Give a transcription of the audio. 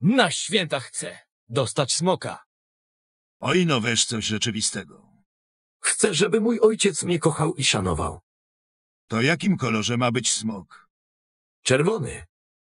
Na święta chcę dostać smoka. O wiesz weź coś rzeczywistego. Chcę, żeby mój ojciec mnie kochał i szanował. To jakim kolorze ma być smok? Czerwony.